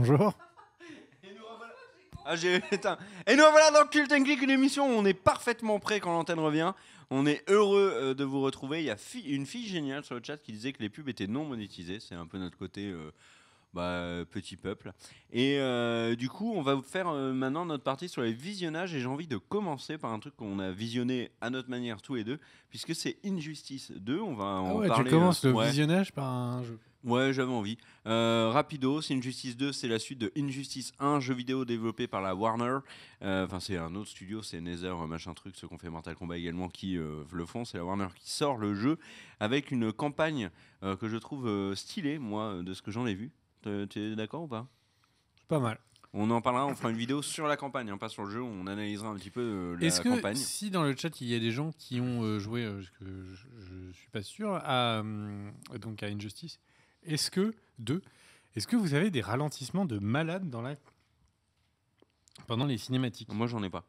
bonjour. Ah, Et nous voilà dans Cult and Click, une émission où on est parfaitement prêt quand l'antenne revient. On est heureux euh, de vous retrouver. Il y a une fille géniale sur le chat qui disait que les pubs étaient non monétisées. C'est un peu notre côté euh, bah, petit peuple. Et euh, du coup, on va vous faire maintenant notre partie sur les visionnages. Et j'ai envie de commencer par un truc qu'on a visionné à notre manière tous les deux, puisque c'est Injustice 2. On va en Ah ouais, tu commences le visionnage par un jeu. Ouais, j'avais envie. Euh, rapido, Injustice 2, c'est la suite de Injustice 1, jeu vidéo développé par la Warner. Euh, enfin, c'est un autre studio, c'est Nether, euh, machin truc, ceux qu'on fait Mortal Kombat également qui euh, le font. C'est la Warner qui sort le jeu avec une campagne que je trouve stylée, moi, de ce que j'en ai vu. Tu es d'accord ou pas Pas mal. On en parlera, on fera une vidéo sur la campagne, hein, pas sur le jeu, on analysera un petit peu la la Est-ce que Si dans le chat il y a des gens qui ont joué, je, je, suis pas sûr, à, donc à Injustice, est-ce que, deux, est-ce que vous avez des ralentissements de malade dans la... pendant les cinématiques Moi, j'en ai pas.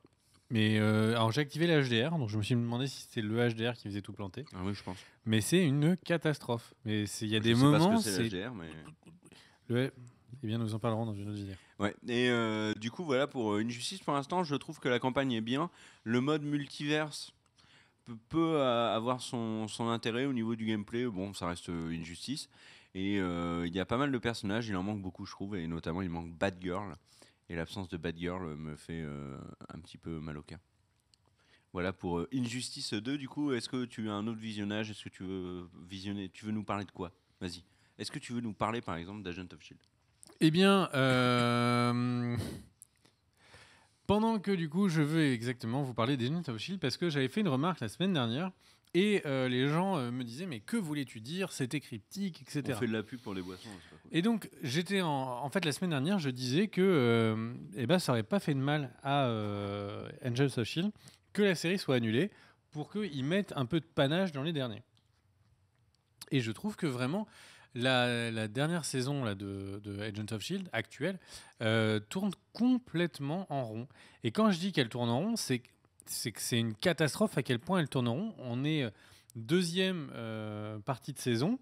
Mais euh, alors j'ai activé l'HDR donc je me suis demandé si c'était le HDR qui faisait tout planter. Ah je pense. Mais c'est une catastrophe. Mais il y a des moments. Pas que c'est l'HDR, mais. Eh bien, nous en parlerons dans une autre vidéo. Ouais. Et euh, du coup, voilà pour une euh, justice. Pour l'instant, je trouve que la campagne est bien. Le mode multiverse peut, avoir son, intérêt au niveau du gameplay. Bon, ça reste une justice. Et euh, il y a pas mal de personnages, il en manque beaucoup, je trouve, et notamment il manque Bad Girl. Et l'absence de Bad Girl euh, me fait euh, un petit peu mal au cas. Voilà pour Injustice 2. Du coup, est-ce que tu as un autre visionnage Est-ce que tu veux visionner Tu veux nous parler de quoi Vas-y. Est-ce que tu veux nous parler, par exemple, d'Agent of Shield Eh bien, pendant que du coup, je veux exactement vous parler d'Agent of Shield parce que j'avais fait une remarque la semaine dernière et euh, les gens euh, me disaient, mais que voulais-tu dire C'était cryptique, etc. On fait de la pub pour les boissons. Et donc, j'étais en, en, fait, la semaine dernière, je disais que euh, eh ben, ça n'aurait pas fait de mal à of S.H.I.E.L.D. que la série soit annulée pour qu'ils mettent un peu de panache dans les derniers. Et je trouve que vraiment, la, la dernière saison là, de, de, Agents of Shield actuelle tourne complètement en rond. Et quand je dis qu'elle tourne en rond, c'est c'est que c'est une catastrophe à quel point elles tourneront. On est euh, deuxième euh, partie de saison.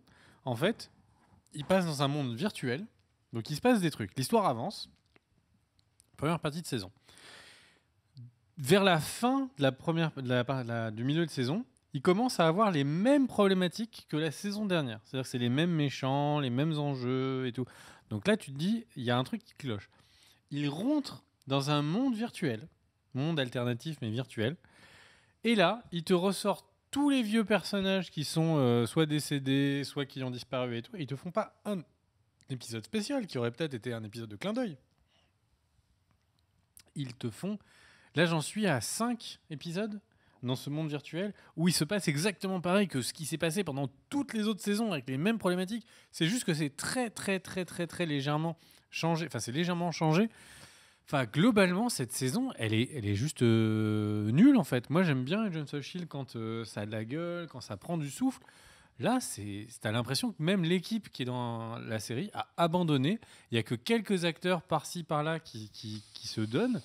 En fait, il passe dans un monde virtuel. Donc il se passe des trucs. L'histoire avance. Première partie de saison. Vers la fin de la première, du milieu de saison, il commence à avoir les mêmes problématiques que la saison dernière. C'est-à-dire que c'est les mêmes méchants, les mêmes enjeux et tout. Donc là, tu te dis, il y a un truc qui cloche. Il rentre dans un monde virtuel monde alternatif mais virtuel. Et là, il te ressort tous les vieux personnages qui sont euh, soit décédés, soit qui ont disparu et tout. ils te font pas un épisode spécial qui aurait peut-être été un épisode de clin d'œil. Ils te font. Là, j'en suis à 5 épisodes dans ce monde virtuel où il se passe exactement pareil que ce qui s'est passé pendant toutes les autres saisons avec les mêmes problématiques. C'est juste que c'est très, très, très, très, très légèrement changé. Enfin, c'est légèrement changé. Enfin, globalement, cette saison, elle est, elle est juste euh, nulle en fait. Moi, j'aime bien John Shield quand euh, ça a de la gueule, quand ça prend du souffle. Là, t'as l'impression que même l'équipe qui est dans la série a abandonné. Il n'y a que quelques acteurs par-ci, par-là qui, se donnent.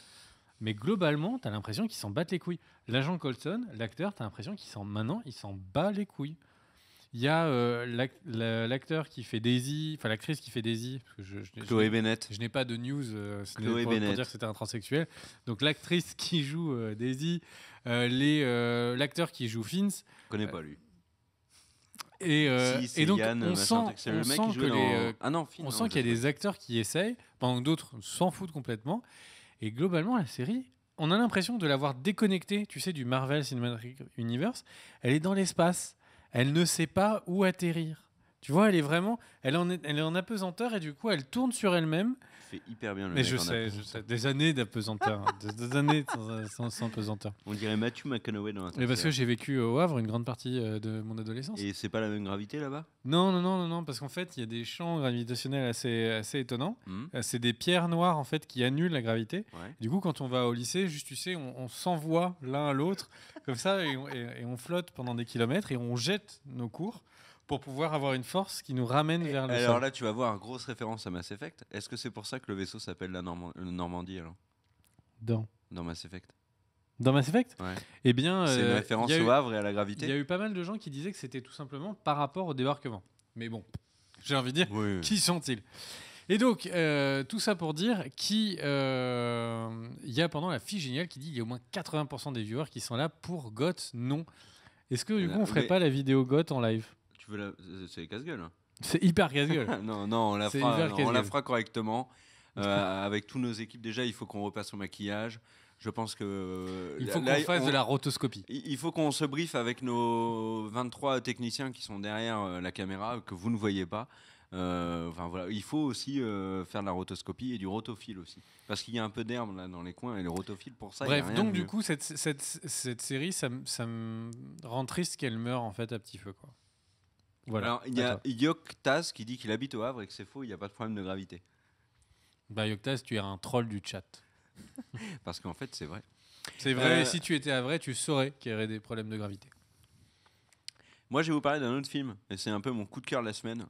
Mais globalement, t'as l'impression qu'ils s'en battent les couilles. L'agent Colson, l'acteur, t'as l'impression qu'il s'en maintenant, il s'en bat les couilles. Il y a euh, l'acteur qui fait Daisy, enfin l'actrice qui fait Daisy. Parce que je, Chloé Bennett. Je n'ai pas de news euh, Chloé pour, pour, dire que c'était un transsexuel. Donc l'actrice qui joue euh, Daisy, l'acteur qui joue Fins. Je connais pas lui. Et, donc on sent, qu'il y a des acteurs qui essayent, pendant que d'autres s'en foutent complètement. Et globalement, la série, on a l'impression de l'avoir déconnectée, tu sais, du Marvel Cinematic Universe. Elle est dans l'espace elle ne sait pas où atterrir. Tu vois, elle est vraiment, elle est, est en apesanteur et du coup, elle tourne sur elle-même hyper bien le Mais je, sais, je sais, des années d'apesanteur. Hein. des, années sans, sans, apesanteur. On dirait Matthew McConaughey dans un Mais parce que hein. j'ai vécu au Havre une grande partie euh, de mon adolescence. Et c'est pas la même gravité là-bas non, non, non, non, non, parce qu'en fait, il y a des champs gravitationnels assez, assez étonnants. Hmm. Euh, c'est des pierres noires en fait qui annulent la gravité. Du coup, quand on va au lycée, juste tu sais, on, s'envoie l'un à l'autre comme ça et on flotte pendant des kilomètres et on jette nos cours pour pouvoir avoir une force qui nous ramène vers le alors là, tu vas voir, grosse référence à Mass Effect. Est-ce que c'est pour ça que le vaisseau s'appelle la euh, Normandie alors Dans Dans Mass Effect. Dans Mass Effect ouais. Eh bien, euh, c'est une référence au Havre et à la gravité. Il y a eu pas mal de gens qui disaient que c'était tout simplement par rapport au débarquement. Mais bon, j'ai envie de dire, qui sont-ils et donc, euh, tout ça pour dire qu'il y a pendant la fille géniale qui dit qu'il y a au moins 80% des viewers qui sont là pour Goth, non. Est-ce que du coup, on ferait pas la vidéo Goth en live c'est casse-gueule. Hein. C'est hyper casse-gueule. non, non, on la, fera, on la fera correctement. Euh, avec toutes nos équipes, déjà, il faut qu'on repasse au maquillage. Je pense que. Euh, il faut qu'on fasse de la rotoscopie. Il faut qu'on se briefe avec nos 23 techniciens qui sont derrière euh, la caméra, que vous ne voyez pas. Enfin voilà, il faut aussi faire de la rotoscopie et du rotophile aussi, parce qu'il y a un peu d'herbe là dans les coins et le rotophile pour ça. Bref, donc du coup cette, série, ça, me rend triste qu'elle meure en fait à petit feu quoi. Alors, il y a Yoktas qui dit qu'il habite au Havre et que c'est faux, il n'y a pas de problème de gravité. Bah, tu es un troll du chat. Parce qu'en fait, c'est vrai. C'est vrai, euh, si tu étais à vrai, tu saurais qu'il y aurait des problèmes de gravité. Moi, je vais vous parler d'un autre film, et c'est un peu mon coup de cœur de la semaine.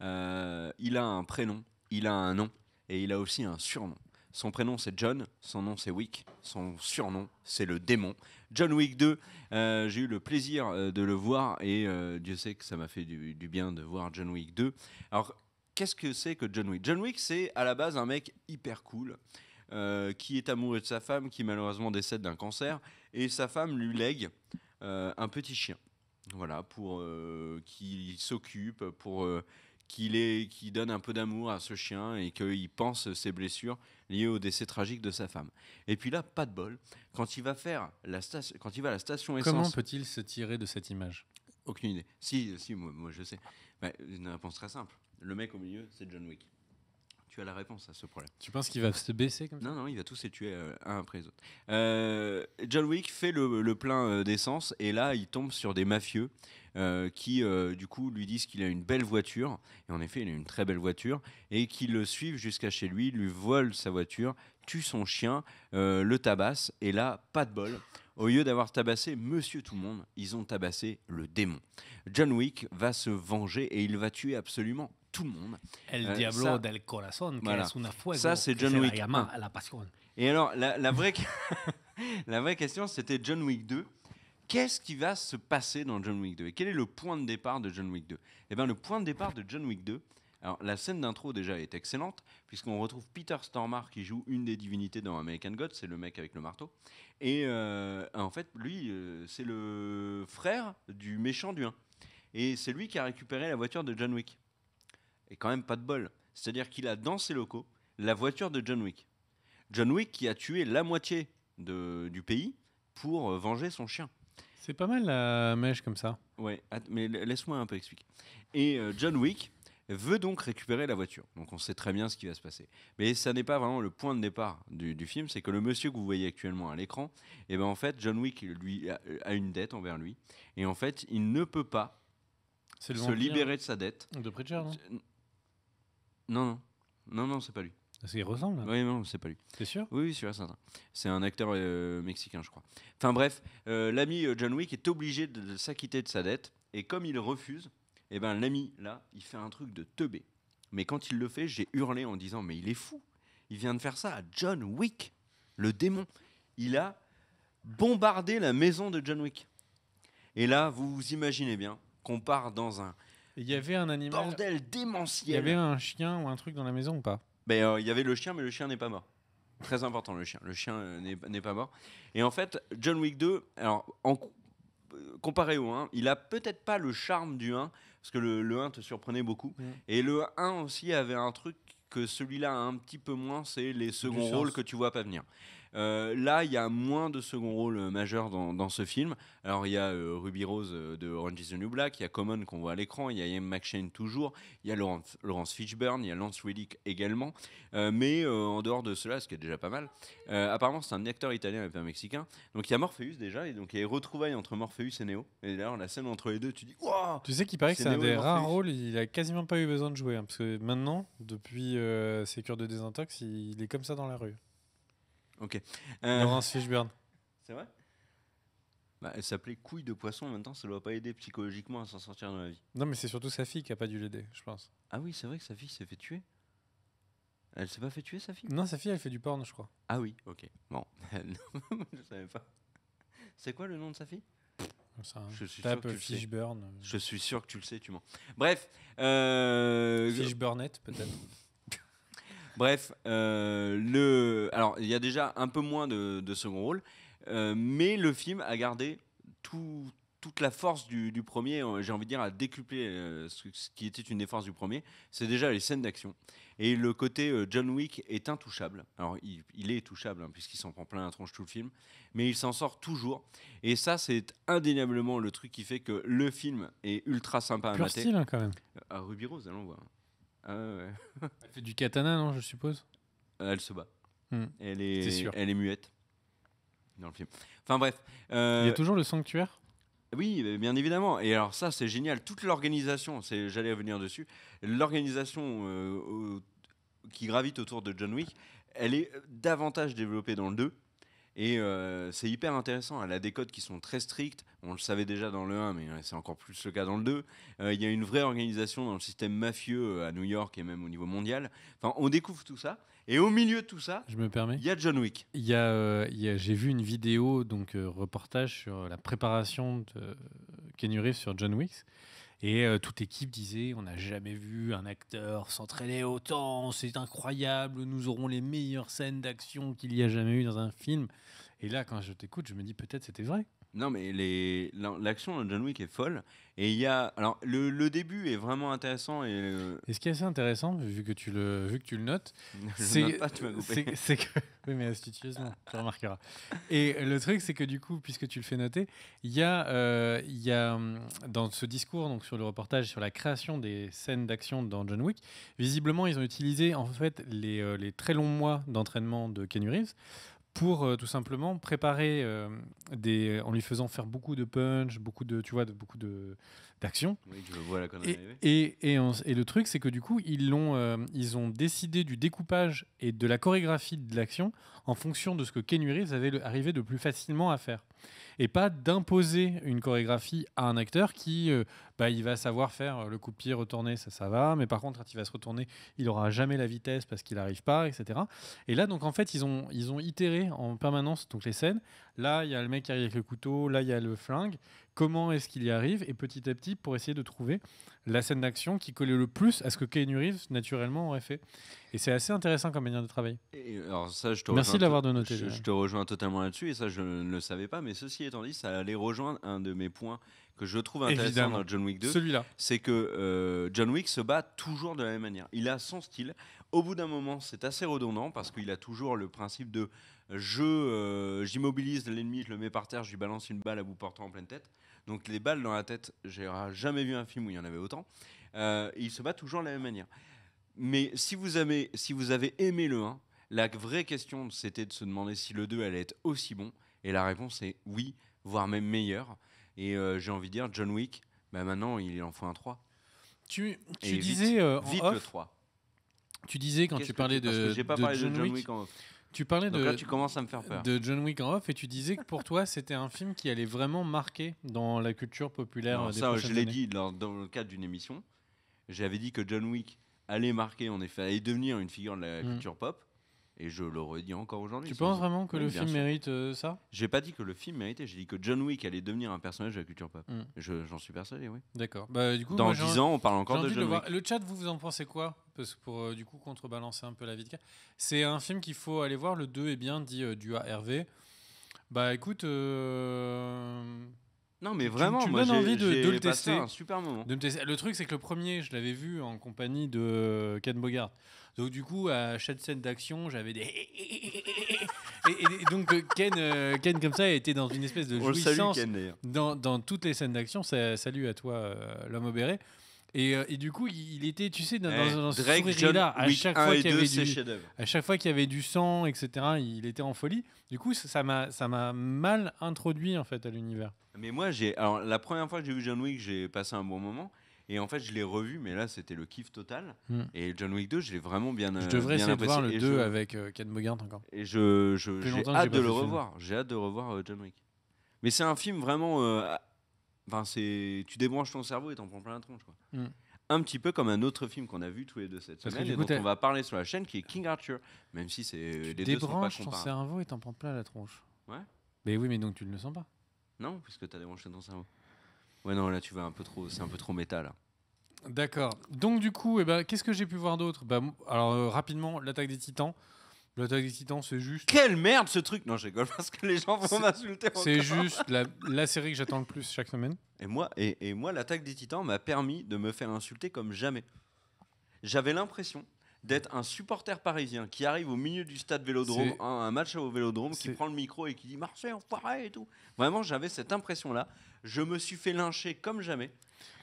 Euh, il a un prénom, il a un nom, et il a aussi un surnom. Son prénom c'est John, son nom c'est Wick, son surnom c'est le démon. John Wick 2, euh, j'ai eu le plaisir euh, de le voir et euh, Dieu sait que ça m'a fait du, bien de voir John Wick 2. Alors qu'est-ce que c'est que John Wick John Wick c'est à la base un mec hyper cool. qui est amoureux de sa femme, qui malheureusement décède d'un cancer, et sa femme lui lègue un petit chien, voilà, pour qu'il s'occupe, pour qu'il donne un peu d'amour à ce chien et qu'il pense ses blessures liées au décès tragique de sa femme. Et puis là, pas de bol, quand il va, faire la quand il va à la station essence... Comment peut-il se tirer de cette image Aucune idée. Si, si moi, je sais. une réponse très simple. Le mec au milieu, c'est John Wick. Tu as la réponse à ce problème. Tu penses qu'il va se baisser comme ça Non, non, il va tous se tuer euh, un après l'autre. Euh, John Wick fait le, le plein euh, d'essence et là, il tombe sur des mafieux euh, qui euh, du coup lui disent qu'il a une belle voiture, et en effet il a une très belle voiture, et qui le suivent jusqu'à chez lui, lui volent sa voiture, tuent son chien, euh, le tabassent, et là, pas de bol. Au lieu d'avoir tabassé Monsieur Tout-le-Monde, ils ont tabassé le démon. John Wick va se venger et il va tuer absolument tout le monde. ça, c'est John Wick. Et alors, la, la vraie, la vraie question, c'était John Wick 2. Qu'est-ce qui va se passer dans John Wick 2 Et quel est le point de départ de John Wick 2 Eh bien, le point de départ de John Wick 2, alors la scène d'intro déjà est excellente, puisqu'on retrouve Peter Stormare qui joue une des divinités dans American God, c'est le mec avec le marteau. Et euh, en fait, lui, euh, c'est le frère du méchant du 1. Et c'est lui qui a récupéré la voiture de John Wick. Et quand même pas de bol. C'est-à-dire qu'il a dans ses locaux la voiture de John Wick. John Wick qui a tué la moitié du pays pour euh, venger son chien. C'est pas mal la mèche comme ça. Ouais, mais laisse-moi un peu expliquer. Et euh, John Wick veut donc récupérer la voiture. Donc on sait très bien ce qui va se passer. Mais ça n'est pas vraiment le point de départ du, film, c'est que le monsieur que vous voyez actuellement à l'écran, eh ben en fait John Wick lui euh, a, une dette envers lui et en fait il ne peut pas se libérer de sa dette. De Preacher, non, non, non, non, non, c'est pas lui. Ça ressemble. Hein. Oui, non, c'est pas lui. C'est sûr Oui, oui, C'est un acteur euh, mexicain, je crois. Enfin bref, euh, l'ami euh, John Wick est obligé de, s'acquitter de sa dette, et comme il refuse, eh ben, l'ami, là, il fait un truc de teubé. Mais quand il le fait, j'ai hurlé en disant Mais il est fou Il vient de faire ça à John Wick, le démon. Il a bombardé la maison de John Wick. Et là, vous vous imaginez bien qu'on part dans un. Il y avait un animal. Bordel démentiel. Il y avait un chien ou un truc dans la maison ou pas ben, euh, il y avait le chien, mais le chien n'est pas mort. Très important le chien. Le chien euh, n'est pas mort. Et en fait, John Wick 2, alors, en, euh, comparé au 1, il a peut-être pas le charme du 1, parce que le, le 1 te surprenait beaucoup. Et le 1 aussi avait un truc que celui-là a un petit peu moins, c'est les seconds rôles que tu vois pas venir. Euh, là, il y a moins de second rôle euh, majeur dans, ce film. Alors, il y a euh, Ruby Rose de Orange is the New Black, il y a Common qu'on voit à l'écran, il y a Ian McShane toujours, il y a Laurence, Fitchburn, Fishburne, il y a Lance Reddick également. mais en dehors de cela, ce qui est déjà pas mal, apparemment, c'est un acteur italien avec un mexicain. Donc, il y a Morpheus déjà, et donc il y a les retrouvailles entre Morpheus et Neo. Et d'ailleurs, la scène entre les deux, tu dis Waouh Tu sais qu'il paraît que c'est un des rares rôles, il a quasiment pas eu besoin de jouer. Hein, parce que maintenant, depuis euh, ses cures de désintox, il est comme ça dans la rue. Ok. Laurence Fishburne. C'est vrai bah, Elle s'appelait Couille de Poisson, maintenant ça doit pas aider psychologiquement à s'en sortir dans la vie. Non, mais c'est surtout sa fille qui a pas dû l'aider, je pense. Ah oui, c'est vrai que sa fille s'est fait tuer Elle s'est pas fait tuer, sa fille Non, sa fille, elle fait du porno, je crois. Ah oui, ok. Bon, je savais pas. C'est quoi le nom de sa fille je suis sûr que tu le sais, tu mens. Bref. Euh... Fishburnette, peut-être Bref, euh, le... alors il y a déjà un peu moins de, second rôle, euh, mais le film a gardé toute la force du, premier, euh, j'ai envie de dire, à décuplé ce, qui était une des forces du premier, c'est déjà les scènes d'action. Et le côté John Wick est intouchable. Alors il, est touchable, hein, puisqu'il s'en prend plein la tronche tout le film, mais il s'en sort toujours. Et ça, c'est indéniablement le truc qui fait que le film est ultra sympa à Pur style hein, quand même. à Ruby Rose, allons voir. Ah elle fait du katana, non, je suppose euh, Elle se bat. Hmm. Elle, est, sûr. elle est muette dans le film. Enfin bref. Euh, Il y a toujours le sanctuaire oui, bah, bien évidemment. Et alors ça, c'est génial. Toute l'organisation, c'est, j'allais revenir dessus, l'organisation euh, qui gravite autour de John Wick, elle est davantage développée dans le 2 et euh, c'est hyper intéressant. Elle a des codes qui sont très stricts. On le savait déjà dans le 1, mais euh, c'est encore plus le cas dans le 2. Euh, il y a une vraie organisation dans le système mafieux à New York et même au niveau mondial. Enfin, on découvre tout ça. Et au milieu de tout ça, je me permets. Il y a John Wick. Il j'ai vu une vidéo donc reportage sur la préparation de Ken Reeves sur John Wick. Et euh, toute équipe disait, on n'a jamais vu un acteur s'entraîner autant, c'est incroyable, nous aurons les meilleures scènes d'action qu'il y a jamais eu dans un film. Et là, quand je t'écoute, je me dis peut-être c'était vrai. Non, mais l'action dans John Wick est folle. Et il y a. Alors, le, début est vraiment intéressant. Euh, et, ce qui est assez intéressant, vu que tu le, vu que tu le notes, c'est, note pas, tu c'est que. Oui, mais astucieusement, tu remarqueras. Et le truc, c'est que du coup, puisque tu le fais noter, il y, a, euh, y a, hum, dans ce discours, donc sur le reportage sur la création des scènes d'action dans John Wick, visiblement, ils ont utilisé en fait les, euh, les très longs mois d'entraînement de Kenny Reeves pour euh, tout simplement préparer euh, des en lui faisant faire beaucoup de punch, beaucoup de tu vois de, beaucoup de d'action. et, et, le truc, c'est que du coup, ils, l'ont, euh, ils ont décidé du découpage et de la chorégraphie de l'action en fonction de ce que Ken Reeves avait arrivé de plus facilement à faire. Et pas d'imposer une chorégraphie à un acteur qui, euh, bah, il va savoir faire euh, le coup de pied retourné, ça, ça va, mais par contre, quand il va se retourner, il aura jamais la vitesse parce qu'il n'arrive pas, etc. Et là, donc en fait, ils ont, ils ont itéré en permanence donc, les scènes. Là, il y a le mec qui arrive avec le couteau, là, il y a le flingue comment est-ce qu'il y arrive, et petit à petit pour essayer de trouver la scène d'action qui collait le plus à ce que Keanu Reeves naturellement aurait fait. Et c'est assez intéressant comme manière de travailler. Et alors ça, je te Merci de l'avoir noté. Je, te rejoins totalement là-dessus, et ça je ne le savais pas, mais ceci étant dit, ça allait rejoindre un de mes points que je trouve intéressant dans John Wick 2, celui-là, c'est que euh, John Wick se bat toujours de la même manière. Il a son style. Au bout d'un moment, c'est assez redondant parce qu'il a toujours le principe de je euh, j'immobilise l'ennemi, je le mets par terre, je lui balance une balle à bout portant en pleine tête. Donc les balles dans la tête, j'ai jamais vu un film où il y en avait autant. Euh, il se bat toujours de la même manière. Mais si vous avez, si vous avez aimé le 1, la vraie question c'était de se demander si le 2 allait être aussi bon. Et la réponse est oui, voire même meilleur. Et euh, j'ai envie de dire, John Wick, bah maintenant il en faut un 3. Tu, disais vite, le 3. Tu disais quand tu parlais de, John Wick, tu parlais de, John Wick en off et tu disais que pour toi, c'était un film qui allait vraiment marquer dans la culture populaire. Euh, ça, je l'ai dit dans, le cadre d'une émission. J'avais dit que John Wick allait marquer, en effet, allait devenir une figure de la mm. culture pop. Et je le redis encore aujourd'hui. Tu penses vraiment que le film mérite euh, ça J'ai pas dit que le film méritait, j'ai dit que John Wick allait devenir un personnage de la culture pop. Mm. J'en suis persuadé, oui. D'accord. Bah, du coup, Dans 10 ans, on parle encore de John Wick. Le, chat, vous, vous en pensez quoi Parce que pour euh, du coup contrebalancer un peu la vie de cas C'est un film qu'il faut aller voir. Le 2 est eh bien dit euh, du du ARV. Bah écoute. Non, mais vraiment, tu, tu moi, envie de, le tester. Un super moment. tester. Le truc, c'est que le premier, je l'avais vu en compagnie de Ken Bogart. Donc du coup, à chaque scène d'action, j'avais des... et, donc euh, Ken, euh, Ken, comme ça, était dans une espèce de jouissance. dans, dans, toutes les scènes d'action, salut à toi, euh, l'homme obéré. Et, et, du coup, il était, tu sais, dans, eh, un dans ce sourire-là, à, chaque fois qu'il y avait du, à chaque fois qu'il y avait du sang, etc., il était en folie. Du coup, ça m'a, ça m'a mal introduit, en fait, à l'univers. Mais moi, j'ai... Alors, la première fois que j'ai vu John Wick, j'ai passé un bon moment. Et en fait, je l'ai revu, mais là, c'était le kiff total. Hmm. Et John Wick 2, je l'ai vraiment bien Je euh, devrais essayer de voir le 2 avec euh, Ken Bogart encore. Et je, j'ai hâte, de le revoir. J'ai hâte de revoir euh, John Wick. Mais c'est un film vraiment. enfin, c'est tu débranches ton cerveau et t'en prends plein la tronche. Hmm. Un petit peu comme un autre film qu'on a vu tous les deux cette semaine et dont on va parler sur la chaîne qui est King Arthur. Même si c'est les deux sont pas comparables. ton cerveau et t'en prends plein la tronche. Ouais. Mais oui, mais donc tu ne le sens pas. Non, puisque as débranché ton cerveau. Ouais, non, là, tu vas un peu trop. C'est un peu trop méta, D'accord. Donc, du coup, eh ben, qu'est-ce que j'ai pu voir d'autre bah, Alors, euh, rapidement, l'attaque des titans. L'attaque des titans, c'est juste. Quelle merde ce truc Non, je rigole parce que les gens vont m'insulter. C'est juste la, série que j'attends le plus chaque semaine. Et moi, et, et moi l'attaque des titans m'a permis de me faire insulter comme jamais. J'avais l'impression d'être un supporter parisien qui arrive au milieu du stade Vélodrome, un, un, match au Vélodrome, qui prend le micro et qui dit en enfoiré et tout. Vraiment, j'avais cette impression-là. Je me suis fait lyncher comme jamais.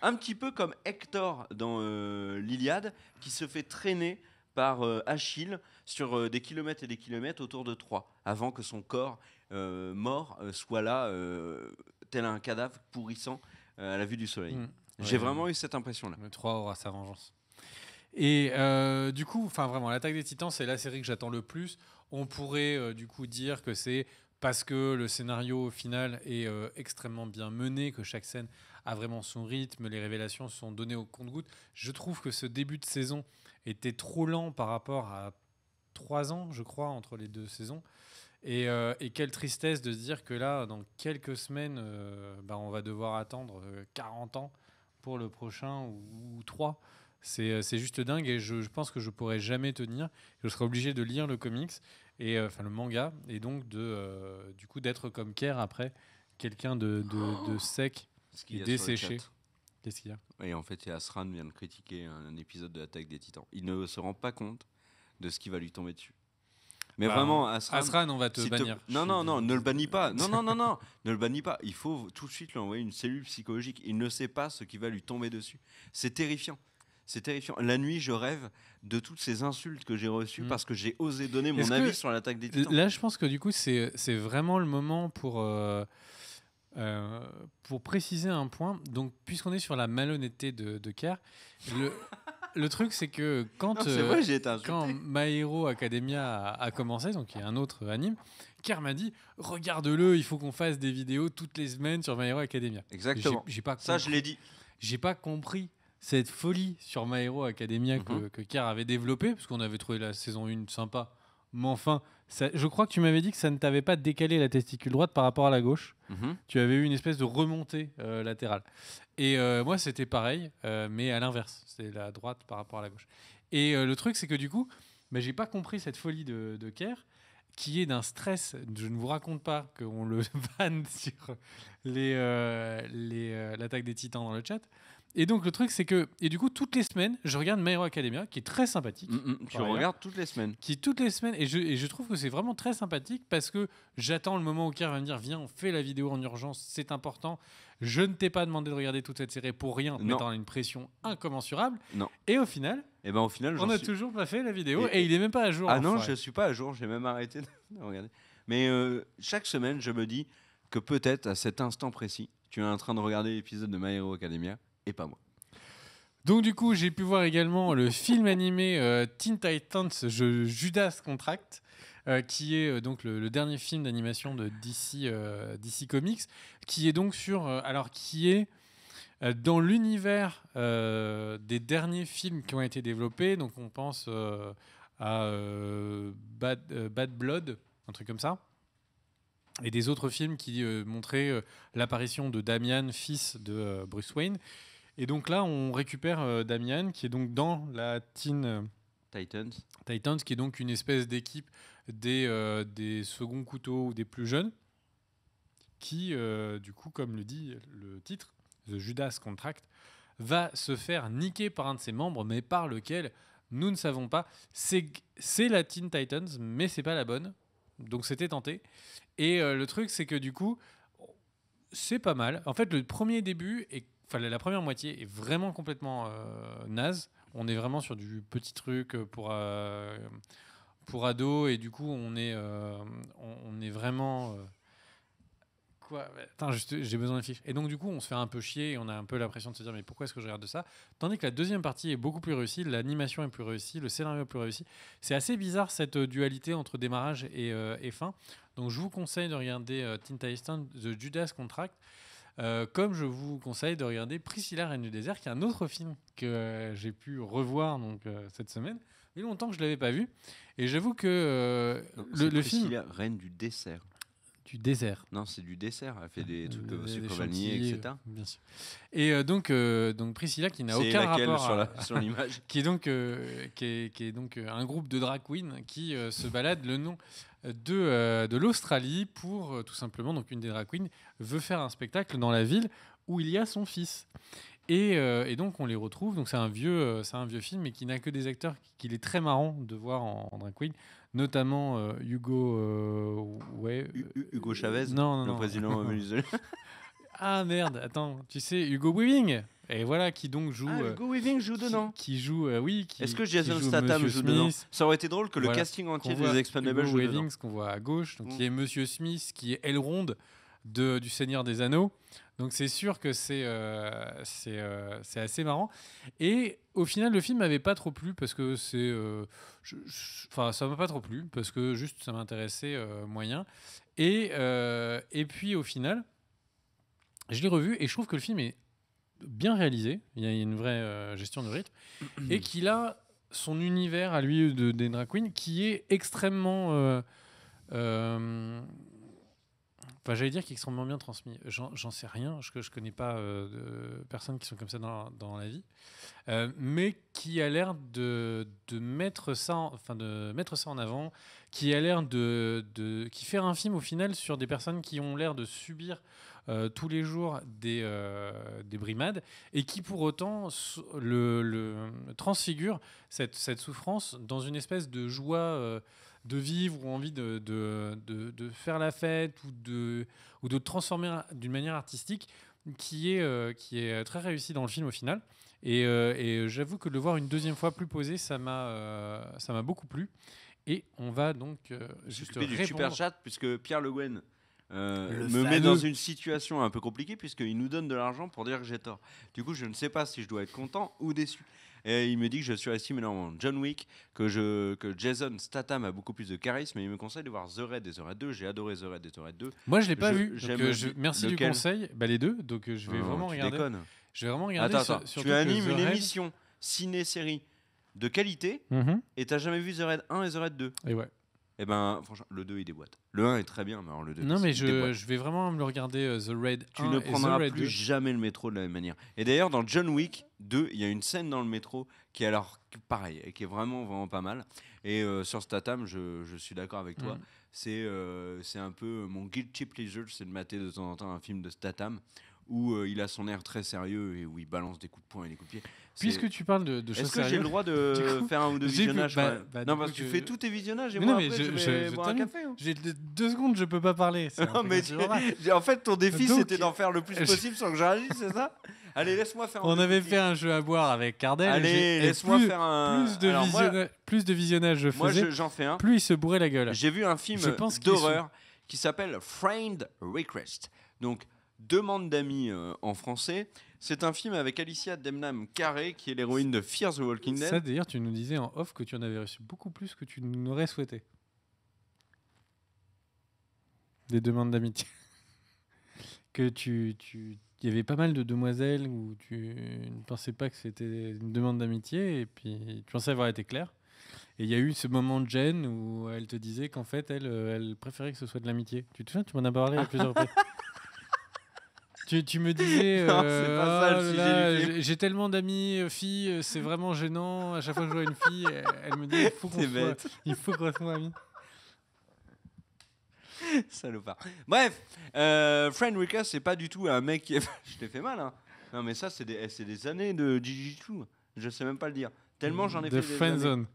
Un petit peu comme Hector dans euh, l'Iliade, qui se fait traîner par euh, Achille sur euh, des kilomètres et des kilomètres autour de Troie, avant que son corps mort soit là, tel un cadavre pourrissant à la vue du soleil. Mm. J'ai vraiment eu cette impression-là. Le aura sa vengeance. Et euh, du coup, enfin vraiment, l'attaque des Titans, c'est la série que j'attends le plus. On pourrait euh, du coup dire que c'est parce que le scénario au final est euh, extrêmement bien mené, que chaque scène a vraiment son rythme, les révélations sont données au compte-goutte. Je trouve que ce début de saison était trop lent par rapport à trois ans, je crois, entre les deux saisons. Et, quelle tristesse de se dire que là, dans quelques semaines, bah, on va devoir attendre 40 ans pour le prochain ou, ou 3. Euh, c'est juste dingue et je, pense que je pourrais jamais tenir. Je serai obligé de lire le comics et euh, enfin le manga et donc de euh, du coup d'être comme Kerr après quelqu'un de, de, oh. sec desséché. Qu'est-ce qu'il y a Et en fait, Asran vient de critiquer un, épisode de l'attaque des Titans. Il ne se rend pas compte de ce qui va lui tomber dessus. Mais bah, vraiment, Asran, on va te bannir. Non, non, non, ne le bannis pas. Non, non, non, non, ne le bannis pas. Il faut tout de suite lui envoyer une cellule psychologique. Il ne sait pas ce qui va lui tomber dessus. C'est terrifiant. C'est terrifiant. La nuit, je rêve de toutes ces insultes que j'ai reçues mm. parce que j'ai osé donner mon avis sur l'attaque des titans. Là, je pense que du coup, c'est vraiment le moment pour, euh, euh, pour préciser un point. Donc, puisqu'on est sur la malhonnêteté de, de Kerr, le, le truc, c'est que quand, euh, quand My Hero Academia a, commencé, donc il y a un autre anime, Kerr m'a dit Regarde-le, il faut qu'on fasse des vidéos toutes les semaines sur My Hero Academia. Exactement. J'ai ça, je l'ai dit. J'ai pas compris cette folie sur My Hero Academia que, mhm. Kerr avait développée, parce qu'on avait trouvé la saison 1 sympa, mais enfin, je crois que tu m'avais dit que ça ne t'avait pas décalé la testicule droite par rapport à la gauche. Mhm. Tu avais eu une espèce de remontée euh, latérale. Et euh, moi, c'était pareil, euh, mais à l'inverse. c'est la droite par rapport à la gauche. Et le truc, c'est que du coup, mais bah, j'ai pas compris cette folie de, de Kerr, qui est d'un stress. Je ne vous raconte pas qu'on le vanne sur l'attaque des titans dans le chat. Et donc le truc c'est que et du coup toutes les semaines je regarde My Hero Academia qui est très sympathique. Je mm, regarde mm, tu regardes toutes les semaines. Qui toutes les semaines et je, trouve que c'est vraiment très sympathique parce que j'attends le moment où Kerr va me dire viens on fait la vidéo en urgence c'est important. Je ne t'ai pas demandé de regarder toute cette série pour rien en mettant une pression incommensurable. Non. Et au final. Et eh ben au final on n'a toujours pas fait la vidéo et... il est même pas à jour. Ah non je suis pas à jour j'ai même arrêté de regarder. Mais euh, chaque semaine je me dis que peut-être à cet instant précis tu es en train de regarder l'épisode de My Hero Academia et pas moi. Donc du coup, j'ai pu voir également le film animé euh, Teen Titans Judas Contract, euh, qui est euh, donc le, dernier film d'animation de DC, euh, DC Comics, qui est donc sur, alors qui est dans l'univers des derniers films qui ont été développés. Donc on pense à Bad, Bad, Blood, un truc comme ça et des autres films qui montraient l'apparition de Damian, fils de Bruce Wayne. Et donc là, on récupère euh, Damian, qui est donc dans la Teen euh, Titans. Titans, qui est donc une espèce d'équipe des, euh, des seconds couteaux ou des plus jeunes, qui, du coup, comme le dit le titre, The Judas Contract, va se faire niquer par un de ses membres, mais par lequel nous ne savons pas. C'est la Teen Titans, mais c'est pas la bonne. Donc c'était tenté. Et le truc, c'est que du coup, c'est pas mal. En fait, le premier début est la première moitié est vraiment complètement euh, naze. On est vraiment sur du petit truc euh, pour euh, pour ados et du coup on est on, est vraiment quoi j'ai besoin d'un fiche et donc du coup on se fait un peu chier et on a un peu l'impression de se dire mais pourquoi est-ce que je regarde ça tandis que la deuxième partie est beaucoup plus réussie l'animation est plus réussie le scénario est plus réussi c'est assez bizarre cette dualité entre démarrage et, fin donc je vous conseille de regarder Tintin Titans The Judas Contract euh, comme je vous conseille de regarder Priscilla, Reine du désert, qui est un autre film que euh, j'ai pu revoir donc, euh, cette semaine. Il y a longtemps que je ne l'avais pas vu. Et j'avoue que le, film. Priscilla, Reine du Désert. Du désert. Non, c'est du dessert. Elle fait des trucs de sucre vanillé, etc. Et donc, donc Priscilla, qui n'a aucun rapport sur, l'image, qui est donc qui est, qui est, donc un groupe de drag queens qui se balade. Le nom euh, de, l'Australie pour euh, tout simplement, donc une des drag queens veut faire un spectacle dans la ville où il y a son fils. Et, euh, donc on les retrouve, donc c'est un, vieux, c'est un vieux film mais qui n'a que des acteurs qu'il est très marrant de voir en, drag queen, notamment Hugo... Hugo Chavez, le président président Ah merde, attends, tu sais, Hugo Weaving et voilà, qui donc joue. Ah, Hugo euh, Weaving joue dedans. Qui, joue, euh, oui. Est-ce que Jason Statham joue dedans Ça aurait été drôle que le casting entier des Expendables joue Weaving, ce qu'on voit à gauche, donc, mm. qui est Monsieur Smith, qui est Elrond de, du Seigneur des Anneaux. Donc c'est sûr que c'est euh, assez marrant. Et au final, le film m'avait pas trop plu parce que c'est. Enfin, ça m'a pas trop plu parce que juste ça m'intéressait moyen. Et, et puis au final. Je l'ai revu et je trouve que le film est bien réalisé. Il y a une vraie euh, gestion de rythme. et qu'il a son univers à lui euh, de, des drag qui est extrêmement. Euh, enfin, j'allais dire qu'il est extrêmement bien transmis. J'en sais rien, je ne connais pas de personnes qui sont comme ça dans, la vie, mais qui a l'air de, mettre ça, en, enfin de mettre ça en avant, qui a l'air de, de, qui fait un film au final sur des personnes qui ont l'air de subir euh, tous les jours euh, des, brimades et qui pour autant le, transfigure cette, souffrance dans une espèce de joie euh, de vivre ou envie de, de, faire la fête ou de, ou de transformer d'une manière artistique qui est, qui est très réussie dans le film au final. Et, j'avoue que de le voir une deuxième fois plus posé, ça m'a beaucoup plu. Et on va donc juste répondre... du super chat puisque Pierre Le Guen euh, me met dans une situation un peu compliquée puisqu'il nous donne de l'argent pour dire que j'ai tort. Du coup, je ne sais pas si je dois être content ou déçu. Et il me dit que je surestime énormément John Wick, que, je, que Jason Statham a beaucoup plus de charisme, et il me conseille de voir The Red et The Red 2. J'ai adoré The Red et The Red 2. Moi, je ne l'ai pas vu. Euh, merci du conseil. Bah, les deux, donc euh, oh, je vais vraiment regarder. Je vais vraiment regarder. tu animes une émission ciné-série de qualité, mhm. et tu n'as jamais vu The Red 1 et The Red 2. Et ouais. Et eh ben, franchement, le 2, il déboîte. Le 1 est très bien, mais alors le 2, Non, mais je, vais vraiment me le regarder, euh, The Raid Tu ne prendras plus jamais le métro de la même manière. Et d'ailleurs, dans John Wick 2, il y a une scène dans le métro qui est alors pareil, qui est vraiment, vraiment pas mal. Et euh, sur Statham, je, suis d'accord avec toi. Mm. Euh, c'est un peu mon guilty pleasure, c'est de mater de temps en temps un film de Statham où il a son air très sérieux et où il balance des coups de poing et des coups de pied. Puisque tu parles de, de choses Est-ce que j'ai le droit de faire un ou deux visionnages bah, bah, Non, parce que tu fais tous tes visionnages et moi, après, je, vais je boire un café. Hein. J'ai deux secondes, je peux pas parler. en fait, ton défi, c'était d'en faire le plus possible sans que j'arrive, c'est ça Allez, laisse-moi faire un On avait fait un jeu à boire avec Cardel. Allez, laisse-moi faire un. Plus de, visionnages visionnage je faisais. fais un. Plus il se bourrait la gueule. J'ai vu un film d'horreur qui s'appelle Framed Request. Donc, demande d'amis euh, en français. C'est un film avec Alicia Demnam Carré, qui est l'héroïne de Fear the Walking Dead. Ça, d'ailleurs, tu nous disais en off que tu en avais reçu beaucoup plus que tu n'aurais souhaité. Des demandes d'amitié. que tu. tu il y avait pas mal de demoiselles où tu ne pensais pas que c'était une demande d'amitié et puis tu pensais avoir été clair. Et il y a eu ce moment de gêne où elle te disait qu'en fait, elle, euh, elle préférait que ce soit de l'amitié. Tu te souviens, tu m'en as parlé à plusieurs reprises. tu, me disais. Euh, j'ai tellement d'amis euh, filles, euh, c'est vraiment gênant. À chaque fois que je vois une fille, elle, me dit il faut qu'on soit, il faut amis. Salopard. Bref, euh, Friend Request, c'est pas du tout un mec qui. je t'ai fait mal, hein. Non, mais ça, c'est des, eh, années de Gigi Je sais même pas le dire. Tellement mm, j'en ai fait. De Friendzone. Années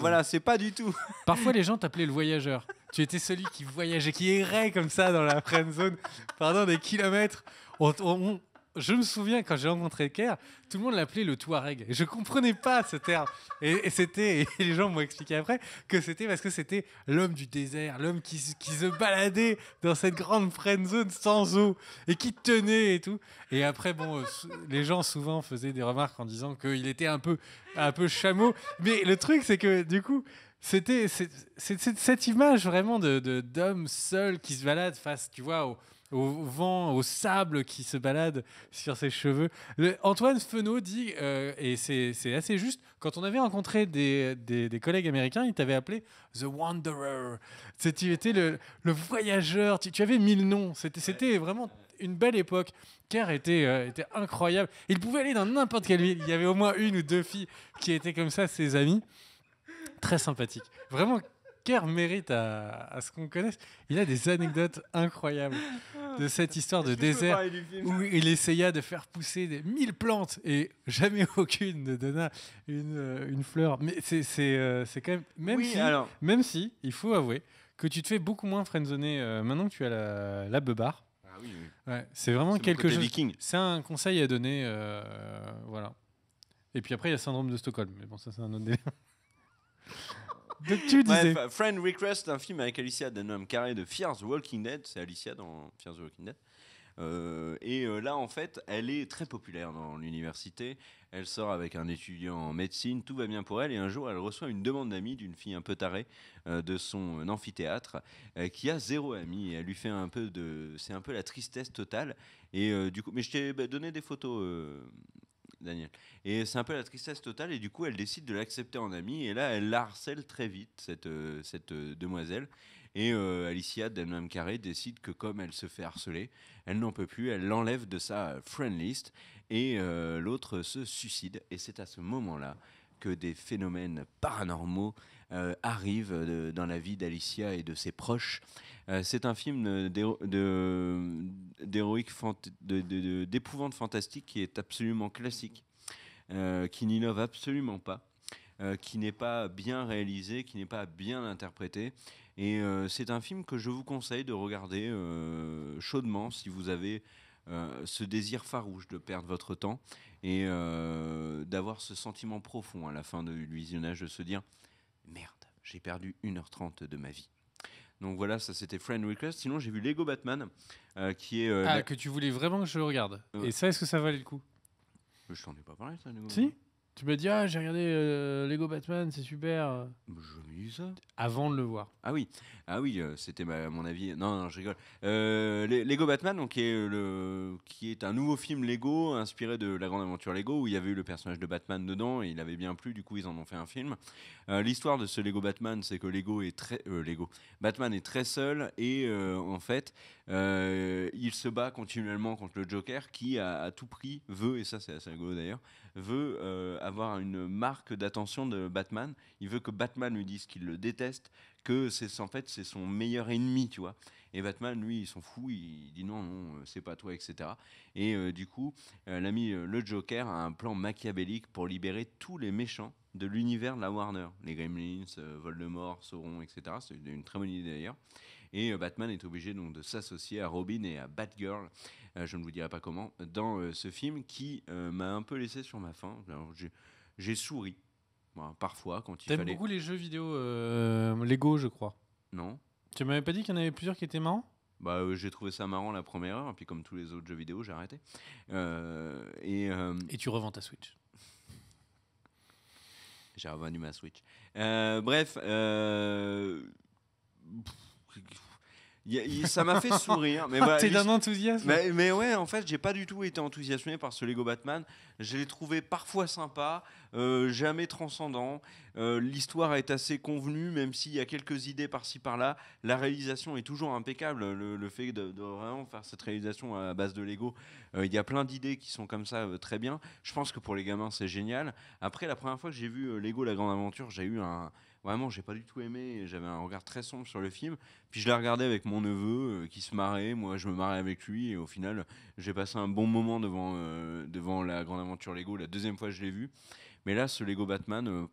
voilà, c'est pas du tout. Parfois, les gens t'appelaient le voyageur. Tu étais celui qui voyageait, qui errait comme ça dans la zone pendant des kilomètres. on, je me souviens quand j'ai rencontré Kerr, tout le monde l'appelait le Touareg. Je ne comprenais pas ce terme. Et, c'était, les gens m'ont expliqué après que c'était parce que c'était l'homme du désert, l'homme qui, se baladait dans cette grande friend zone sans eau et qui tenait et tout. Et après, bon, euh, les gens souvent faisaient des remarques en disant qu'il était un peu, un peu chameau. Mais le truc, c'est que du coup, c'était cette image vraiment de d'homme seul qui se balade face, tu vois, au au vent, au sable qui se balade sur ses cheveux. Antoine Fenot dit, euh, et c'est assez juste, quand on avait rencontré des, des, des collègues américains, il t'avait appelé The Wanderer. Tu étais le, le voyageur, tu, tu, avais mille noms. C'était vraiment une belle époque. Car était, euh, était incroyable. Il pouvait aller dans n'importe quelle ville. Il y avait au moins une ou deux filles qui étaient comme ça, ses amis. Très sympathique. Vraiment Kerr mérite à, ce qu'on connaisse. Il a des anecdotes incroyables de ah, cette histoire de désert où il essaya de faire pousser des mille plantes et jamais aucune ne donna une, euh, une fleur. Mais c'est euh, quand même. Même, si, même si, il faut avouer que tu te fais beaucoup moins friendzoner euh, maintenant que tu as la, la beubar. Ah oui, Ouais, c'est vraiment quelque chose. C'est un conseil à donner. voilà. Et puis après, il y a le syndrome de Stockholm. Mais bon, ça, c'est un autre délire. Friend Request, un film avec Alicia Denham Carré de Fierce Walking Dead. C'est Alicia dans Fierce Walking Dead. Euh, et euh, là, en fait, elle est très populaire dans l'université. Elle sort avec un étudiant en médecine, tout va bien pour elle. Et un jour, elle reçoit une demande d'amis d'une fille un peu tarée euh, de son amphithéâtre qui a zéro ami. Et elle lui fait un peu de. C'est un peu la tristesse totale. Et du coup, mais je t'ai bah, donné des photos Daniel. Et c'est un peu la tristesse totale, et du coup, elle décide de l'accepter en amie, et là, elle harcèle très vite, cette, euh, cette euh, demoiselle. Et euh, Alicia même Carré décide que comme elle se fait harceler, elle n'en peut plus, elle l'enlève de sa friend list, et l'autre se suicide. Et c'est à ce moment-là que des phénomènes paranormaux euh, arrive euh, dans la vie d'Alicia et de ses proches. Euh, c'est un film d'héroïque, d'épouvante fantastique qui est absolument classique, qui n'innove absolument pas. qui n'est pas bien réalisé, qui n'est pas bien interprété. Et c'est un film que je vous conseille de regarder chaudement si vous avez ce désir farouche de perdre votre temps et d'avoir ce sentiment profond à la fin du visionnage de se dire merde, j'ai perdu 1h30 de ma vie. Donc voilà, ça c'était Friend Request. Sinon, j'ai vu Lego Batman, euh, qui est. Euh, ah, que tu voulais vraiment que je le regarde. Et ça, est-ce que ça valait le coup Je t'en ai pas parlé, ça, Lego Si tu me dis « ah, j'ai regardé euh, Lego Batman, c'est super. J'ai vu ça. Avant de le voir. Ah oui, ah oui euh, c'était mon avis. Non, non, je rigole. Euh, Lego Batman, donc, qui, est le, qui est un nouveau film Lego inspiré de La Grande Aventure Lego, où il y avait eu le personnage de Batman dedans, et il avait bien plu, du coup, ils en ont fait un film. L'histoire de ce Lego Batman, c'est que Lego est très. Lego. Batman est très seul, et en fait, euh, il se bat continuellement contre le Joker qui, à, tout prix, veut, et ça c'est assez rigolo d'ailleurs, veut euh, avoir une marque d'attention de Batman. Il veut que Batman lui dise qu'il le déteste, que c'est en fait c'est son meilleur ennemi, tu vois. Et Batman, lui, il s'en fout, il dit non, non, euh, c'est pas toi, etc. Et du coup, l'ami le Joker a un plan machiavélique pour libérer tous les méchants de l'univers de la Warner. Les Gremlins, Voldemort, Sauron, etc. C'est une très bonne idée d'ailleurs. Et euh, Batman est obligé donc de s'associer à Robin et à Batgirl, euh, je ne vous dirai pas comment, dans euh, ce film qui m'a un peu laissé sur ma faim. J'ai souri parfois quand il T'aimes beaucoup les jeux vidéo Lego, je crois. Non. Tu m'avais pas dit qu'il y en avait plusieurs qui étaient marrants bah, j'ai trouvé ça marrant la première heure, et puis comme tous les autres jeux vidéo, j'ai arrêté. et, et, tu revends ta Switch. j'ai revendu ma Switch. bref, ça m'a fait sourire. Mais ah, T'es d'un enthousiasme. Mais, ouais, en fait, j'ai pas du tout été enthousiasmé par ce Lego Batman. Je l'ai trouvé parfois sympa, euh, jamais transcendant. Euh, l'histoire est assez convenue, même s'il y a quelques idées par-ci par-là. La réalisation est toujours impeccable. Le, fait de, vraiment faire cette réalisation à base de Lego, euh, il y a plein d'idées qui sont comme ça très bien. Je pense que pour les gamins, c'est génial. Après, la première fois que j'ai vu Lego La Grande Aventure, j'ai eu un Vraiment, j'ai pas du tout aimé. J'avais un regard très sombre sur le film. Puis je l'ai regardé avec mon neveu euh, qui se marrait. Moi, je me marrais avec lui. Et au final, j'ai passé un bon moment devant, euh, devant la grande aventure Lego. La deuxième fois, je l'ai vu. Mais là, ce Lego Batman, euh,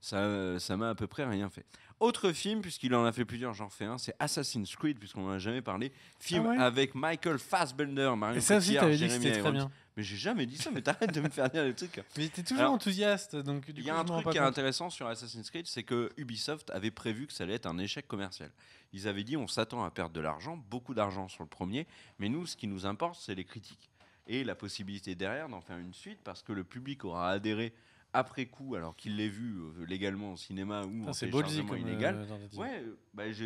ça ça m'a à peu près rien fait. Autre film, puisqu'il en a fait plusieurs, j'en fais un, c'est Assassin's Creed, puisqu'on n'en a jamais parlé. Film ah avec Michael Fassbender, Marion ça aussi, dit très bien. Mais j'ai jamais dit ça, mais t'arrêtes de me faire dire les trucs. Mais t'es toujours enthousiaste, donc Il y a un truc qui est intéressant sur Assassin's Creed, c'est que Ubisoft avait prévu que ça allait être un échec commercial. Ils avaient dit on s'attend à perdre de l'argent, beaucoup d'argent sur le premier, mais nous, ce qui nous importe, c'est les critiques. Et la possibilité derrière d'en faire une suite, parce que le public aura adhéré après coup, alors qu'il l'ait vu euh, légalement au cinéma ou en téléchargement illégal. Euh, ouais, euh, bah, je,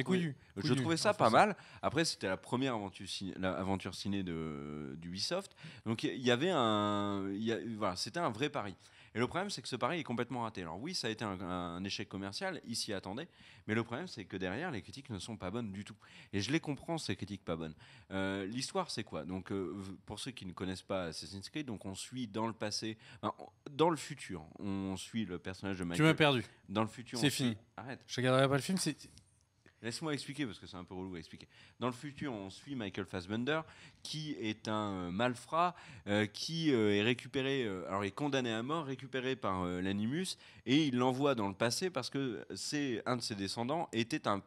trouvais, je trouvais ça pas mal. Après, c'était la première aventure ciné, aventure ciné de, d'Ubisoft. Donc il y, avait un. voilà, c'était un vrai pari. Et le problème, c'est que ce pari est complètement raté. Alors oui, ça a été un, échec commercial, il s'y attendait, mais le problème, c'est que derrière, les critiques ne sont pas bonnes du tout. Et je les comprends, ces critiques pas bonnes. Euh, l'histoire, c'est quoi Donc, euh, pour ceux qui ne connaissent pas Assassin's Creed, donc on suit dans le passé, dans le futur, on suit le personnage de Michael. Tu m'as perdu. Dans le futur, c'est fini. Arrête. Je regarderai pas le film. Laisse-moi expliquer, parce que c'est un peu relou à expliquer. Dans le futur, on suit Michael Fassbender, qui est un euh, malfrat, euh, qui euh, est récupéré, alors est condamné à mort, récupéré par l'animus, et il l'envoie dans le passé parce que c'est un de ses descendants était un,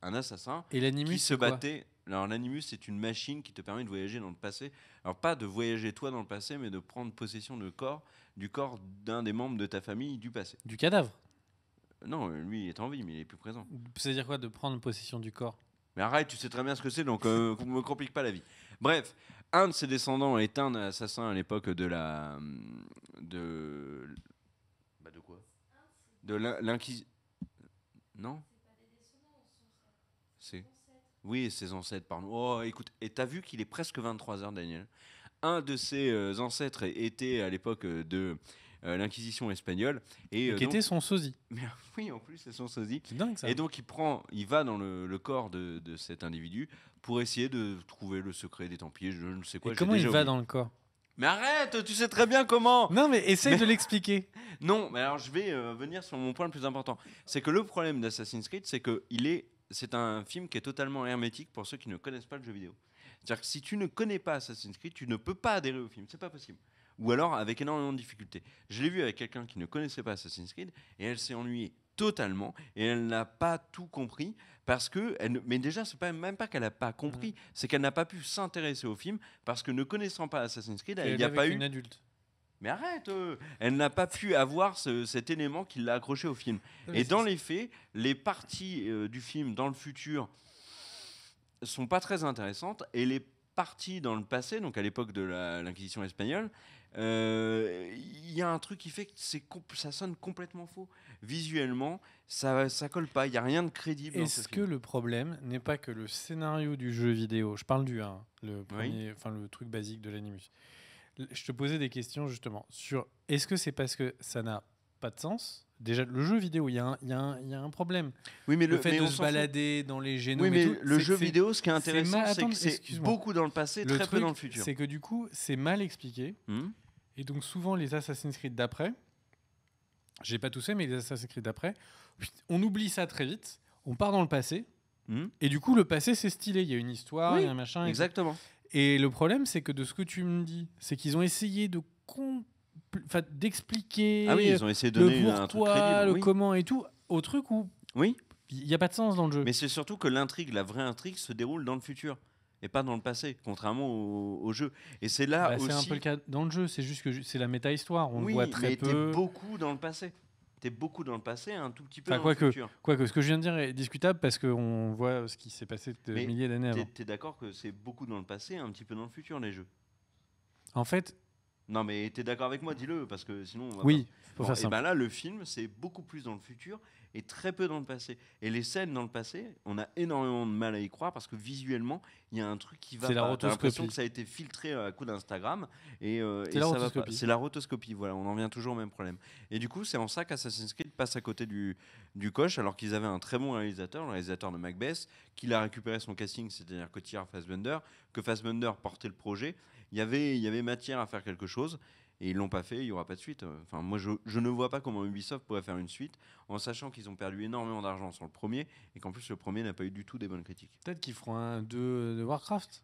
assassin et qui se battait. Alors l'animus, c'est une machine qui te permet de voyager dans le passé. Alors pas de voyager toi dans le passé, mais de prendre possession de corps, du corps d'un des membres de ta famille du passé. Du cadavre non, lui, il est en vie, mais il est plus présent. C'est-à-dire quoi de prendre possession du corps Mais arrête, tu sais très bien ce que c'est, donc euh, ne me complique pas la vie. Bref, un de ses descendants est un assassin à l'époque de la. Hum, de. Bah, de quoi De l'inquisition. Non C'est. Oui, ses ancêtres, pardon. Oh, écoute, et t'as vu qu'il est presque 23h, Daniel Un de ses euh, ancêtres était à l'époque euh, de euh, l'Inquisition espagnole. Et, euh, qui était son sosie. Mais, oui, en plus, c'est son sosie. C'est dingue ça. Et donc il, prend, il va dans le, corps de, cet individu pour essayer de trouver le secret des Templiers, je ne sais quoi. comment il va dans le corps mais arrête, tu sais très bien comment Non, mais essaye de l'expliquer. Non, mais alors je vais euh, venir sur mon point le plus important. C'est que le problème d'Assassin's Creed, c'est que il est, c'est un film qui est totalement hermétique pour ceux qui ne connaissent pas le jeu vidéo. C'est-à-dire que si tu ne connais pas Assassin's Creed, tu ne peux pas adhérer au film. C'est pas possible ou alors avec énormément de difficultés. Je l'ai vu avec quelqu'un qui ne connaissait pas Assassin's Creed et elle s'est ennuyée totalement et elle n'a pas tout compris parce que elle mais déjà c'est pas même pas qu'elle n'a pas compris, mm. c'est qu'elle n'a pas pu s'intéresser au film parce que ne connaissant pas Assassin's Creed, elle n'y a pas eu une adulte. Mais arrête, euh, elle n'a pas pu avoir cet élément qui l'a accroché au film. et dans les faits, les parties euh, du film dans le futur sont pas très intéressantes et les parties dans le passé, donc à l'époque de l'Inquisition espagnole, euh, il y a un truc qui fait que c'est ça sonne complètement faux. Visuellement, ça, ça colle pas, il n'y a rien de crédible. Est-ce que le problème n'est pas que le scénario du jeu vidéo, je parle du 1, le, premier, enfin le truc basique de l'animus, je te posais des questions justement sur est-ce que c'est parce que ça n'a pas de sens Déjà, le jeu vidéo, il y, a un, problème. Oui, mais le, fait de se balader dans les génomes. Oui, mais le jeu vidéo, ce qui est intéressant, c'est que c'est beaucoup dans le passé, le très peu dans le futur. C'est que du coup, c'est mal expliqué. Hmm. Et donc, souvent, les Assassin's Creed d'après, j'ai pas tous ça, mais les Assassin's Creed d'après, on oublie ça très vite, on part dans le passé. Hmm. Et du coup, le passé, c'est stylé. Il y a une histoire, il y a un machin. Exactement. Et, et le problème, c'est que de ce que tu me dis, c'est qu'ils ont essayé de comprendre d'expliquer ah ils ont de le pourquoi, le comment et tout, au truc où oui. il n'y a pas de sens dans le jeu. Mais c'est surtout que l'intrigue, la vraie intrigue, se déroule dans le futur et pas dans le passé, contrairement au, jeu. Et c'est là aussi. Bah, c'est un peu le cas dans le jeu, c'est juste que c'est la méta-histoire, on le voit très mais peu. beaucoup dans le passé. T'es beaucoup dans le passé, un tout petit peu dans le que, futur. Quoique, ce que je viens de dire est discutable parce qu'on voit ce qui s'est passé de milliers d'années avant. T'es d'accord que c'est beaucoup dans le passé, un petit peu dans le futur, les jeux En fait, non, mais t'es d'accord avec moi, dis-le, parce que sinon. On va oui, faire ça. Et eh ben là, le film, c'est beaucoup plus dans le futur et très peu dans le passé. Et les scènes dans le passé, on a énormément de mal à y croire parce que visuellement, il y a un truc qui va. C'est la l'impression que ça a été filtré à coup d'Instagram et, euh, c'est, la ça va c'est la rotoscopie. Voilà, on en vient toujours au même problème. Et du coup, c'est en ça qu'Assassin's Creed passe à côté du, du coche, alors qu'ils avaient un très bon réalisateur, le réalisateur de Macbeth, qu'il a récupéré son casting, c'est-à-dire Cotillard Fassbender, que Fassbender portait le projet avait, il y avait matière à faire quelque chose. Et ils l'ont pas fait, il y aura pas de suite. Enfin, moi, je, ne vois pas comment Ubisoft pourrait faire une suite en sachant qu'ils ont perdu énormément d'argent sur le premier et qu'en plus le premier n'a pas eu du tout des bonnes critiques. Peut-être qu'ils feront un 2 de Warcraft.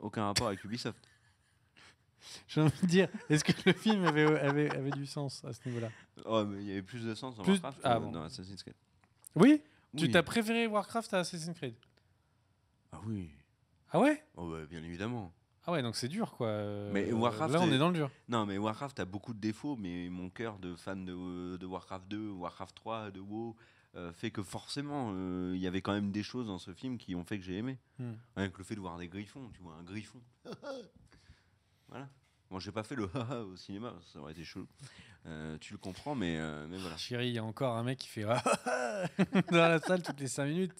Aucun rapport avec Ubisoft. J'ai envie de dire, est-ce que le film avait, du sens à ce niveau-là oh, il y avait plus de sens dans Warcraft ah Assassin's Creed. Oui, Tu t'as préféré Warcraft à Assassin's Creed Ah oui. Ah ouais oh, bah, Bien évidemment. Ah ouais, donc c'est dur quoi. Mais euh, Warcraft, là on est... dans le dur. Non, mais Warcraft a beaucoup de défauts, mais mon cœur de fan de, Warcraft 2, Warcraft 3, de WoW euh, fait que forcément euh, il y avait quand même des choses dans ce film qui ont fait que j'ai aimé. avec hmm. le fait de voir des griffons, tu vois, un griffon. voilà. Moi, j'ai pas fait le haha au cinéma, ça aurait été chaud tu le comprends, mais, mais voilà. Chérie, il y a encore un mec qui fait dans la salle toutes les 5 minutes.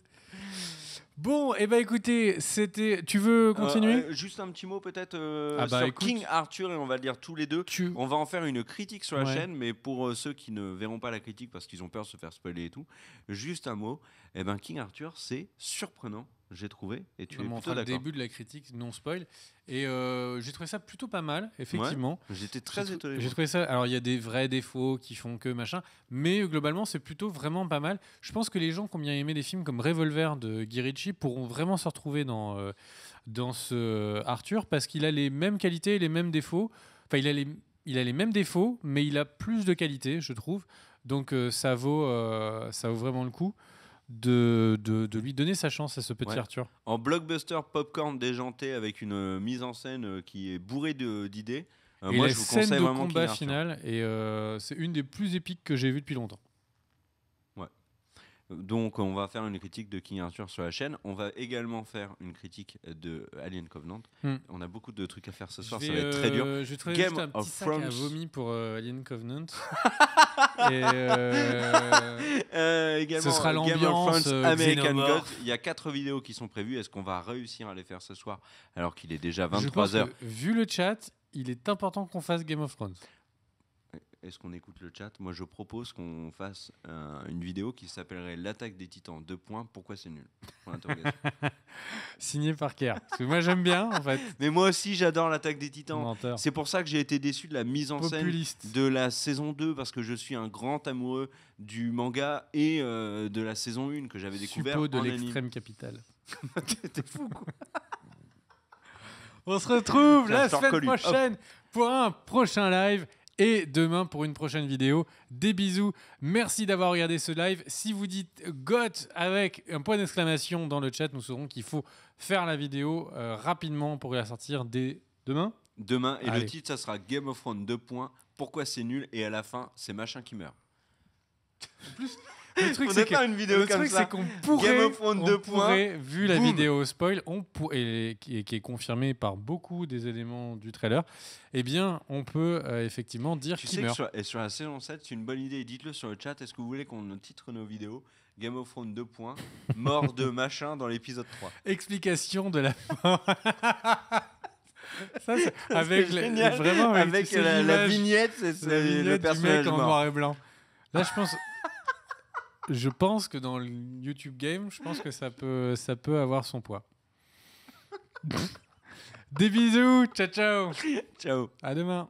Bon, et eh ben, écoutez, c'était. Tu veux euh, continuer Juste un petit mot peut-être euh, ah bah, sur King Arthur et on va le dire tous les deux. On va en faire une critique sur la chaîne, mais pour euh, ceux qui ne verront pas la critique parce qu'ils ont peur de se faire spoiler et tout, juste un mot. et eh ben King Arthur, c'est surprenant j'ai trouvé. Et tu es plutôt le début de la critique, non spoil. Et euh, j'ai trouvé ça plutôt pas mal, effectivement. J'étais très étonné. J'ai trouvé ça. Alors, il y a des vrais défauts qui font que machin, mais euh, globalement, c'est plutôt vraiment pas mal. Je pense que les gens qui ont bien aimé des films comme Revolver de Guy pourront vraiment se retrouver dans, euh, dans ce Arthur parce qu'il a les mêmes qualités les mêmes défauts. Enfin, il a les, il a les mêmes défauts, mais il a plus de qualités, je trouve. Donc, ça, vaut, ça vaut vraiment le coup de, de, lui donner sa chance à ce petit Arthur. En blockbuster popcorn déjanté avec une euh, mise en scène euh, qui est bourrée d'idées. Euh, et la scène de combat final et c'est une des plus épiques que j'ai vues depuis longtemps. Donc, on va faire une critique de King Arthur sur la chaîne. On va également faire une critique de Alien Covenant. Hmm. On a beaucoup de trucs à faire ce soir, ça va être très dur. Euh, je vais Game juste un petit sac à vomi pour euh, Alien Covenant. Et euh, également, sera l'ambiance Il y a quatre vidéos qui sont prévues. Est-ce qu'on va réussir à les faire ce soir alors qu'il est déjà 23h Vu le chat, il est important qu'on fasse Game of Thrones est-ce qu'on écoute le chat Moi, je propose qu'on fasse une vidéo qui s'appellerait L'attaque des titans. Deux points, pourquoi c'est nul Signé par Kerr. Parce moi, j'aime bien, en fait. Mais moi aussi, j'adore l'attaque des titans. C'est pour ça que j'ai été déçu de la mise en scène de la saison 2, parce que je suis un grand amoureux du manga et euh, de la saison 1 que j'avais découvert. Suppos de l'extrême capitale. T'es fou, quoi On se retrouve la semaine prochaine pour un prochain live et demain pour une prochaine vidéo. Des bisous. Merci d'avoir regardé ce live. Si vous dites GOT avec un point d'exclamation dans le chat, nous saurons qu'il faut faire la vidéo euh, rapidement pour la sortir dès demain. Demain, et le titre, ça sera Game of Thrones 2 Pourquoi c'est nul Et à la fin, c'est machin qui meurt. plus. Le truc, c'est une vidéo qu'on pourrait, vu la vidéo spoil, on et, qui est confirmée par beaucoup des éléments du trailer, eh bien, on peut euh, effectivement dire qui meurt. sur, et sur la saison 7, c'est une bonne idée. Dites-le sur le chat. Est-ce que vous voulez qu'on titre nos vidéos Game of Thrones 2 points, mort de machin dans l'épisode 3. Explication de la mort. Ça, avec vraiment avec, la, vignette, c'est le personnage du en noir et blanc. Là, je pense, je pense que dans le YouTube game, je pense que ça peut, ça peut avoir son poids. Des bisous, ciao ciao. Ciao. À demain.